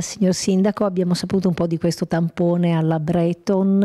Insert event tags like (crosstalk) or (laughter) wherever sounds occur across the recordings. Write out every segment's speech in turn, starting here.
Signor Sindaco, abbiamo saputo un po' di questo tampone alla Breton,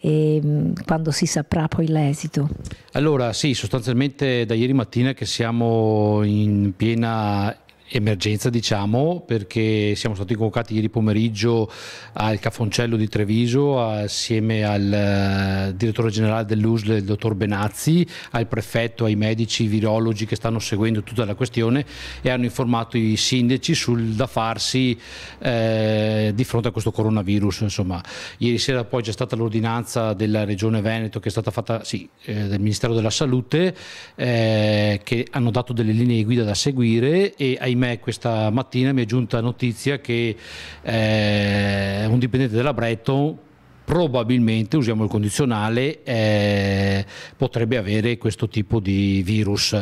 e, ehm, quando si saprà poi l'esito? Allora sì, sostanzialmente da ieri mattina che siamo in piena emergenza diciamo perché siamo stati convocati ieri pomeriggio al Cafoncello di Treviso assieme al eh, direttore generale dell'USL il dottor Benazzi, al prefetto, ai medici, ai virologi che stanno seguendo tutta la questione e hanno informato i sindaci sul da farsi eh, di fronte a questo coronavirus. Insomma. Ieri sera poi c'è stata l'ordinanza della Regione Veneto che è stata fatta sì, eh, del Ministero della Salute eh, che hanno dato delle linee guida da seguire e ai ahimè questa mattina mi è giunta notizia che eh, un dipendente della Bretton probabilmente, usiamo il condizionale, eh, potrebbe avere questo tipo di virus.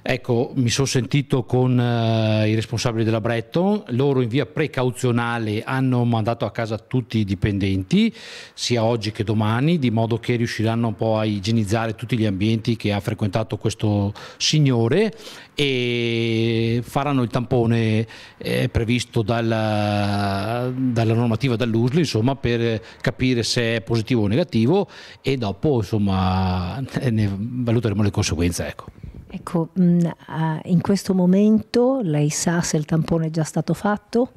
Ecco, mi sono sentito con eh, i responsabili della Bretton, loro in via precauzionale hanno mandato a casa tutti i dipendenti, sia oggi che domani, di modo che riusciranno un po' a igienizzare tutti gli ambienti che ha frequentato questo signore e faranno il tampone eh, previsto dalla, dalla normativa dall'USL, insomma, per capire se è positivo o negativo e dopo, insomma, (laughs) ne valuteremo le conseguenze, ecco. Ecco, mm, ah, in questo momento lei sa se il tampone è già stato fatto?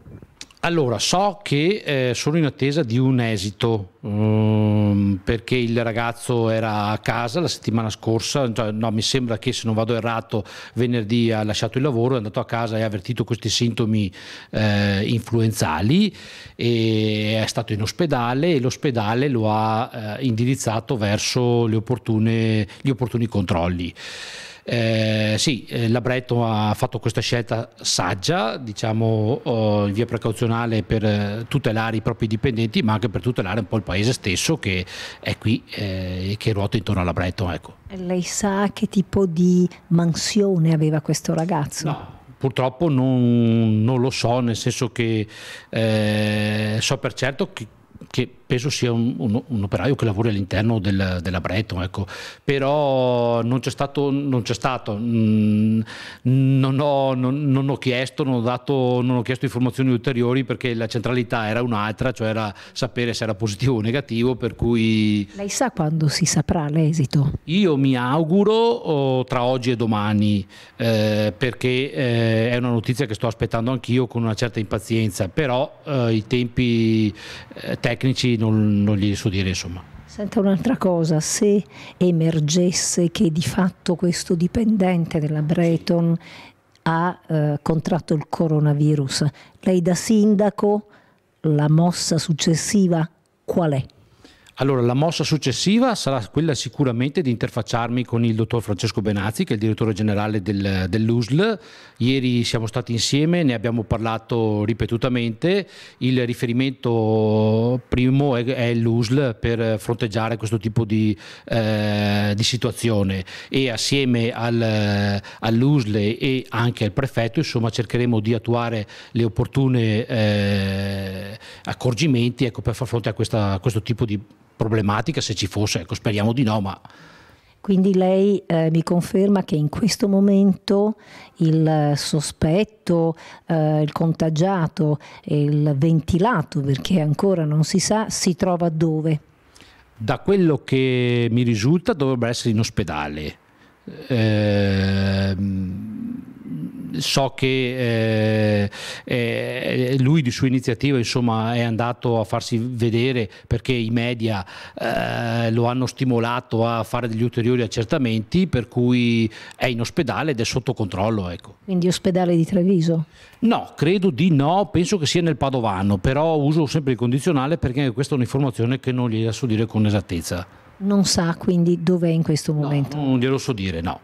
Allora, so che eh, sono in attesa di un esito, um, perché il ragazzo era a casa la settimana scorsa, cioè, no, mi sembra che se non vado errato venerdì ha lasciato il lavoro, è andato a casa e ha avvertito questi sintomi eh, influenzali, è stato in ospedale e l'ospedale lo ha eh, indirizzato verso opportune, gli opportuni controlli. Eh, sì, eh, Labretto ha fatto questa scelta saggia, diciamo oh, in via precauzionale per eh, tutelare i propri dipendenti, ma anche per tutelare un po' il paese stesso che è qui eh, e eh, che ruota intorno a Labretto. Ecco. Lei sa che tipo di mansione aveva questo ragazzo? No purtroppo non, non, lo so, nel senso che eh, so per certo che che penso sia un, un, un, operaio che lavora all'interno del, della Breton, ecco. però non c'è stato, non, c'è stato. Mm, non, ho, non, non ho, chiesto, ho dato, non ho, chiesto informazioni ulteriori perché la centralità era un'altra, cioè era sapere se era positivo o negativo, per cui... Lei sa quando si saprà l'esito? Io mi auguro oh, tra oggi e domani, eh, perché eh, è una notizia che sto aspettando anch'io con una certa impazienza, però eh, i tempi... Eh, tecnici non, non gli so dire insomma. Senta un'altra cosa, se emergesse che di fatto questo dipendente della Breton ha eh, contratto il coronavirus, lei da sindaco la mossa successiva qual è? Allora, la mossa successiva sarà quella sicuramente di interfacciarmi con il dottor Francesco Benazzi, che è il direttore generale del, dell'USL. Ieri siamo stati insieme, ne abbiamo parlato ripetutamente. Il riferimento primo è, è l'USL per fronteggiare questo tipo di, eh, di situazione e assieme al, all'USL e anche al prefetto insomma, cercheremo di attuare le opportune eh, accorgimenti ecco, per far fronte a, questa, a questo tipo di problematica se ci fosse, ecco speriamo di no, ma... Quindi lei eh, mi conferma che in questo momento il sospetto, eh, il contagiato, il ventilato, perché ancora non si sa, si trova dove? Da quello che mi risulta dovrebbe essere in ospedale. Eh, so che eh, eh, lui di sua iniziativa insomma, è andato a farsi vedere perché i media eh, lo hanno stimolato a fare degli ulteriori accertamenti, per cui è in ospedale ed è sotto controllo. Ecco. Quindi ospedale di Treviso? No, credo di no, penso che sia nel Padovano, però uso sempre il condizionale perché questa è un'informazione che non gliela so dire con esattezza. Non sa quindi dov'è in questo momento? No, non glielo so dire, no.